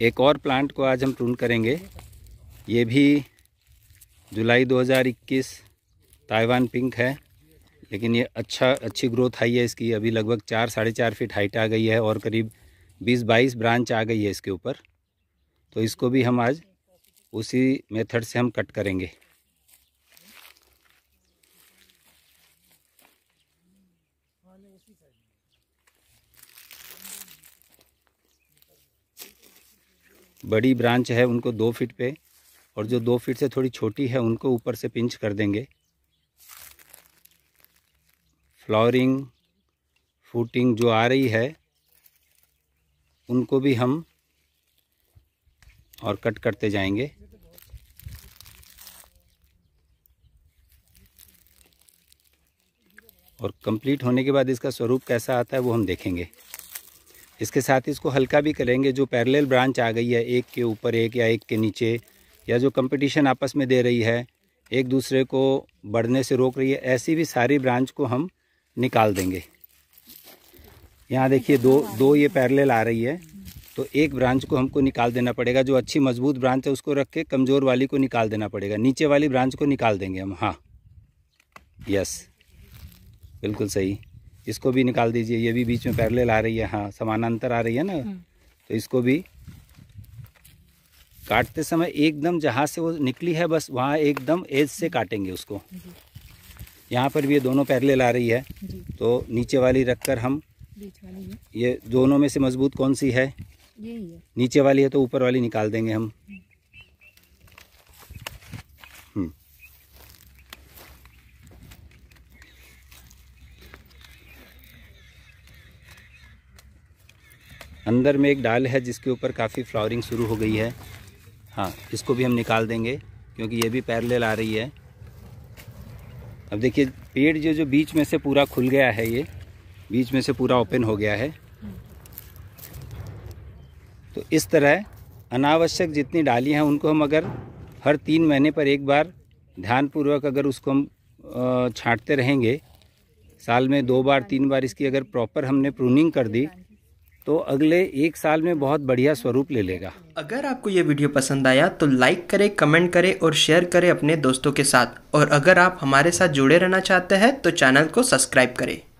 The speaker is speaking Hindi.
एक और प्लांट को आज हम प्रून करेंगे ये भी जुलाई 2021 ताइवान पिंक है लेकिन ये अच्छा अच्छी ग्रोथ आई है इसकी अभी लगभग चार साढ़े चार फीट हाइट आ गई है और करीब बीस बाईस ब्रांच आ गई है इसके ऊपर तो इसको भी हम आज उसी मेथड से हम कट करेंगे बड़ी ब्रांच है उनको दो फीट पे और जो दो फीट से थोड़ी छोटी है उनको ऊपर से पिंच कर देंगे फ्लावरिंग फूटिंग जो आ रही है उनको भी हम और कट करते जाएंगे और कंप्लीट होने के बाद इसका स्वरूप कैसा आता है वो हम देखेंगे इसके साथ इसको हल्का भी करेंगे जो पैरेलल ब्रांच आ गई है एक के ऊपर एक या एक के नीचे या जो कंपटीशन आपस में दे रही है एक दूसरे को बढ़ने से रोक रही है ऐसी भी सारी ब्रांच को हम निकाल देंगे यहाँ देखिए दो दो ये पैरेलल आ रही है तो एक ब्रांच को हमको निकाल देना पड़ेगा जो अच्छी मजबूत ब्रांच है उसको रख के कमज़ोर वाली को निकाल देना पड़ेगा नीचे वाली ब्रांच को निकाल देंगे हम हाँ यस बिल्कुल सही इसको भी निकाल दीजिए ये भी बीच में पैरेलल आ रही है हाँ समानांतर आ रही है ना हम्म। तो इसको भी काटते समय एकदम जहाँ से वो निकली है बस वहाँ एकदम एज से काटेंगे उसको यहाँ पर भी ये दोनों पैरेलल आ रही है तो नीचे वाली रखकर हम ये दोनों में से मजबूत कौन सी है नीचे वाली है तो ऊपर वाली निकाल देंगे हम अंदर में एक डाल है जिसके ऊपर काफ़ी फ्लावरिंग शुरू हो गई है हाँ इसको भी हम निकाल देंगे क्योंकि ये भी पैरले आ रही है अब देखिए पेड़ जो जो बीच में से पूरा खुल गया है ये बीच में से पूरा ओपन हो गया है तो इस तरह अनावश्यक जितनी डाली हैं उनको हम अगर हर तीन महीने पर एक बार ध्यानपूर्वक अगर उसको हम छाँटते रहेंगे साल में दो बार तीन बार इसकी अगर प्रॉपर हमने प्रूनिंग कर दी तो अगले एक साल में बहुत बढ़िया स्वरूप ले लेगा अगर आपको ये वीडियो पसंद आया तो लाइक करें कमेंट करें और शेयर करें अपने दोस्तों के साथ और अगर आप हमारे साथ जुड़े रहना चाहते हैं तो चैनल को सब्सक्राइब करें